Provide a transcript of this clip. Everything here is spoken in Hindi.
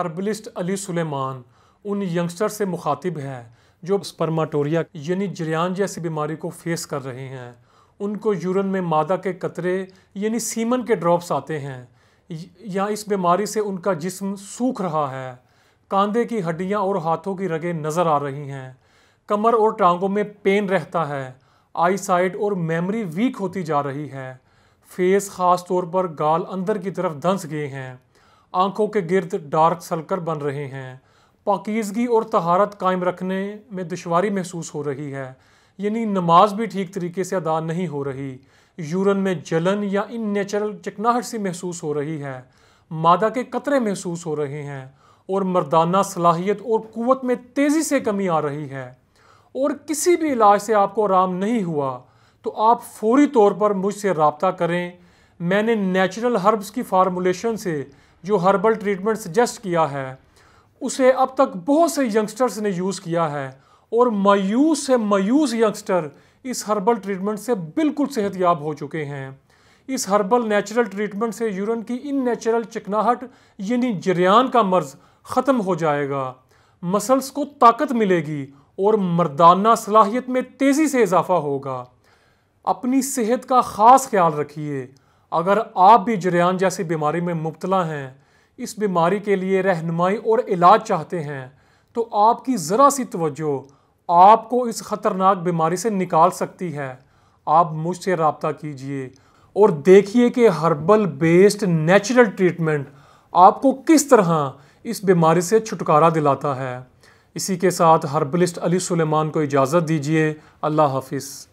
हर्बलिस्ट अली सुलेमान उन यंगस्टर से मुखातिब है जो स्पर्माटोरिया यानी जरियान जैसी बीमारी को फेस कर रहे हैं उनको यूरन में मादा के कतरे यानी सीमन के ड्रॉप्स आते हैं या इस बीमारी से उनका जिस्म सूख रहा है कांधे की हड्डियां और हाथों की रगें नज़र आ रही हैं कमर और टांगों में पेन रहता है आई साइट और मेमोरी वीक होती जा रही है फेस ख़ास तौर पर गाल अंदर की तरफ धंस गए हैं आंखों के गिर्द डार्क सलकर बन रहे हैं पाकिजगी और तहारत कायम रखने में दुशारी महसूस हो रही है यानी नमाज भी ठीक तरीके से अदा नहीं हो रही यूरन में जलन या इन नेचुरल चिकनाहट सी महसूस हो रही है मादा के कतरे महसूस हो रहे हैं और मर्दाना सलाहियत और क़वत में तेज़ी से कमी आ रही है और किसी भी इलाज से आपको आराम नहीं हुआ तो आप फौरी तौर पर मुझसे रबता करें मैंने नेचुरल हर्ब्स की फार्मूलेशन से जो हर्बल ट्रीटमेंट सजेस्ट किया है उसे अब तक बहुत से यंगस्टर्स ने यूज़ किया है और मायूस से मायूस यंगस्टर इस हर्बल ट्रीटमेंट से बिल्कुल याब हो चुके हैं इस हर्बल नेचुरल ट्रीटमेंट से यूरन की इन नेचुरल चिकनाहट यानी जरियान का मर्ज ख़त्म हो जाएगा मसल्स को ताकत मिलेगी और मर्दाना सलाहियत में तेज़ी से इजाफा होगा अपनी सेहत का ख़ास ख्याल रखिए अगर आप भी जरियान जैसी बीमारी में मुबतला हैं इस बीमारी के लिए रहनुमाई और इलाज चाहते हैं तो आपकी ज़रा सी तवज्जो आपको इस ख़तरनाक बीमारी से निकाल सकती है आप मुझसे रबता कीजिए और देखिए कि हर्बल बेस्ड नेचुरल ट्रीटमेंट आपको किस तरह इस बीमारी से छुटकारा दिलाता है इसी के साथ हर्बलिस्ट अली सुलेमान को इजाज़त दीजिए अल्लाह हाफिज़